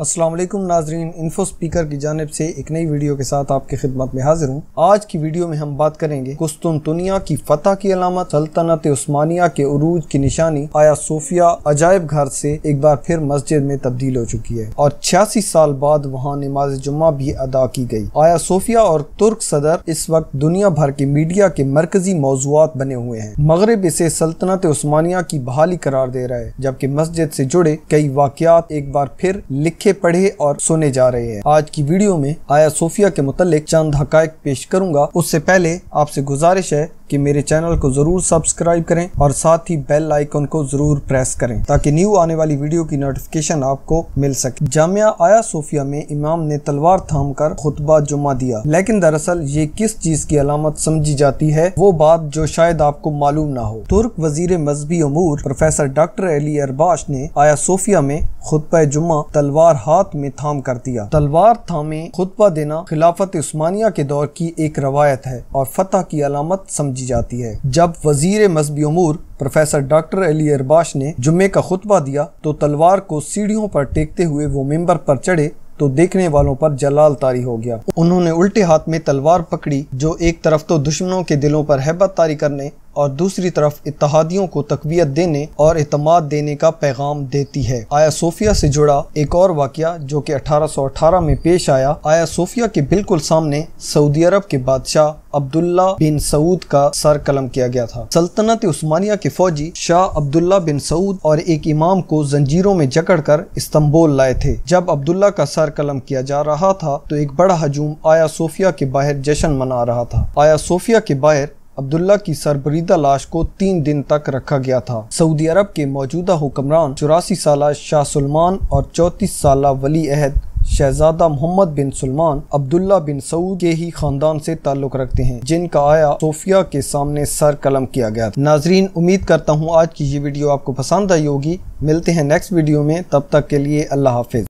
अस्सलाम वालेकुम नाजरीन इन्फो स्पीकर की जानब से एक नई वीडियो के साथ आपकी खिदमत में हाजिर हूँ आज की वीडियो में हम बात करेंगे कुस्तुनतुनिया की फतह की अलामत सल्तनत उस्मानिया के अरूज की निशानी आया सोफिया अजायब घर से एक बार फिर मस्जिद में तब्दील हो चुकी है और छियासी साल बाद वहाँ नमाज जुम्मा भी अदा की गई आया सोफिया और तुर्क सदर इस वक्त दुनिया भर के मीडिया के मरकजी मौजूद बने हुए हैं मगरब इसे सल्तनत उस्मानिया की बहाली करार दे रहा है जबकि मस्जिद से जुड़े कई वाकत एक बार फिर लिखे देखे पढ़े और सुने जा रहे हैं आज की वीडियो में आया सोफिया के मुतालिक चंद हक पेश करूंगा उससे पहले आपसे गुजारिश है कि मेरे चैनल को जरूर सब्सक्राइब करें और साथ ही बेल आइकन को जरूर प्रेस करें ताकि न्यू आने वाली वीडियो की नोटिफिकेशन आपको मिल सके जामिया आया सोफिया में इमाम ने तलवार थाम कर खुतबा जुमा दिया लेकिन दरअसल ये किस चीज की अलामत समझी जाती है वो बात जो शायद आपको मालूम ना हो तुर्क वजीर मजहबी अमूर प्रोफेसर डॉक्टर अली अरबाश ने आया सोफिया में खुतबा जुमा तलवार हाथ में थाम कर दिया तलवार थामे खुतबा देना खिलाफत उस्मानिया के दौर की एक रवायत है और फतेह की अलामत समझी समझी जाती है जब वजीर मजहबी उमूर प्रोफेसर डॉक्टर अली अरबाश ने जुम्मे का खुतबा दिया तो तलवार को सीढ़ियों पर टेकते हुए वो मेम्बर पर चढ़े तो देखने वालों पर जलाल तारी हो गया उन्होंने उल्टे हाथ में तलवार पकड़ी जो एक तरफ तो दुश्मनों के दिलों पर हैबत तारी करने और दूसरी तरफ इतिहादियों को तकबीयत देने और अतमाद देने का पैगाम देती है आया सोफिया से जुड़ा एक और वाक्य जो कि 1818 में पेश आया आया सोफिया के बिल्कुल सामने सऊदी अरब के बादशाह अब्दुल्ला बिन सऊद का सर कलम किया गया था सल्तनत उस्मानिया के फौजी शाह अब्दुल्ला बिन सऊद और एक इमाम को जंजीरों में जकड़ कर इस्तंबोल लाए थे जब अब्दुल्ला का सर कलम किया जा रहा था तो एक बड़ा हजूम आया सोफिया के बाहर जश्न मना रहा था आया सोफिया के बाहर अब्दुल्ला की सरबरीदा लाश को तीन दिन तक रखा गया था सऊदी अरब के मौजूदा हुक्मरान चौरासी साल शाह सलमान और चौंतीस साल वली अहद शहजादा मोहम्मद बिन सलमान अब्दुल्ला बिन सऊद के ही खानदान से ताल्लुक रखते हैं जिनका आया सोफिया के सामने सर कलम किया गया था नाजरीन उम्मीद करता हूँ आज की ये वीडियो आपको पसंद आई होगी मिलते हैं नेक्स्ट वीडियो में तब तक के लिए अल्लाह हाफिज